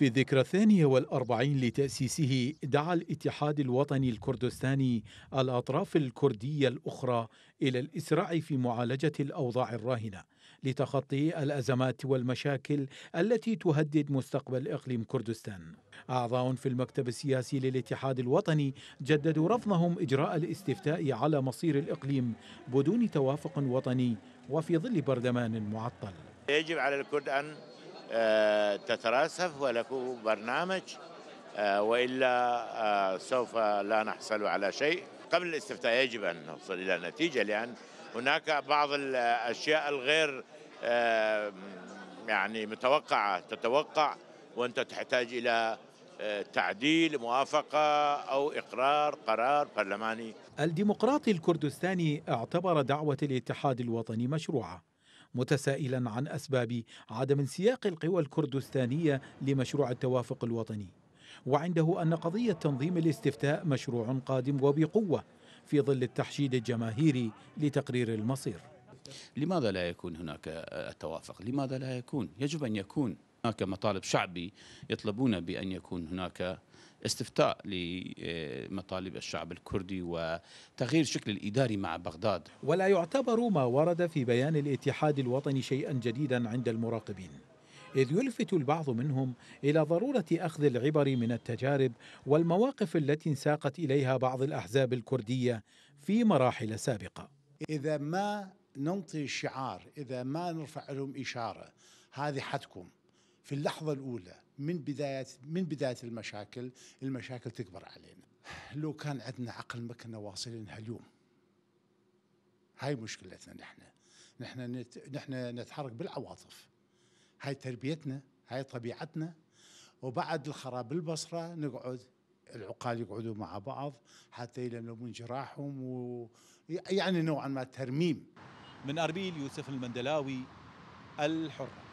في الذكرى الثانية والأربعين لتأسيسه دعا الاتحاد الوطني الكردستاني الأطراف الكردية الأخرى إلى الإسراع في معالجة الأوضاع الراهنة لتخطي الأزمات والمشاكل التي تهدد مستقبل إقليم كردستان أعضاء في المكتب السياسي للاتحاد الوطني جددوا رفضهم إجراء الاستفتاء على مصير الإقليم بدون توافق وطني وفي ظل برلمان معطل يجب على الكرد أن آه تتراسف وله برنامج آه، والا آه، سوف لا نحصل على شيء قبل الاستفتاء يجب ان نوصل الى نتيجه لان هناك بعض الاشياء الغير آه، يعني متوقعه تتوقع وانت تحتاج الى تعديل موافقة أو إقرار قرار برلماني الديمقراطي الكردستاني اعتبر دعوة الاتحاد الوطني مشروعة متسائلا عن اسباب عدم انسياق القوى الكردستانيه لمشروع التوافق الوطني وعنده ان قضيه تنظيم الاستفتاء مشروع قادم وبقوه في ظل التحشيد الجماهيري لتقرير المصير لماذا لا يكون هناك التوافق؟ لماذا لا يكون؟ يجب ان يكون هناك مطالب شعبي يطلبون بان يكون هناك استفتاء لمطالب الشعب الكردي وتغيير شكل الإداري مع بغداد ولا يعتبر ما ورد في بيان الاتحاد الوطني شيئا جديدا عند المراقبين إذ يلفت البعض منهم إلى ضرورة أخذ العبر من التجارب والمواقف التي انساقت إليها بعض الأحزاب الكردية في مراحل سابقة إذا ما ننطي شعار إذا ما نرفع لهم إشارة هذه حتكم في اللحظة الأولى من بداية من بداية المشاكل المشاكل تكبر علينا لو كان عندنا عقل ما كنا واصلينها اليوم هاي مشكلتنا نحن نحن نت... نحن نتحرك بالعواطف هاي تربيتنا هاي طبيعتنا وبعد الخراب البصرة نقعد العقال يقعدوا مع بعض حتى يلملموا من جراحهم و... يعني نوعا ما ترميم من أربيل يوسف المندلاوي الحرة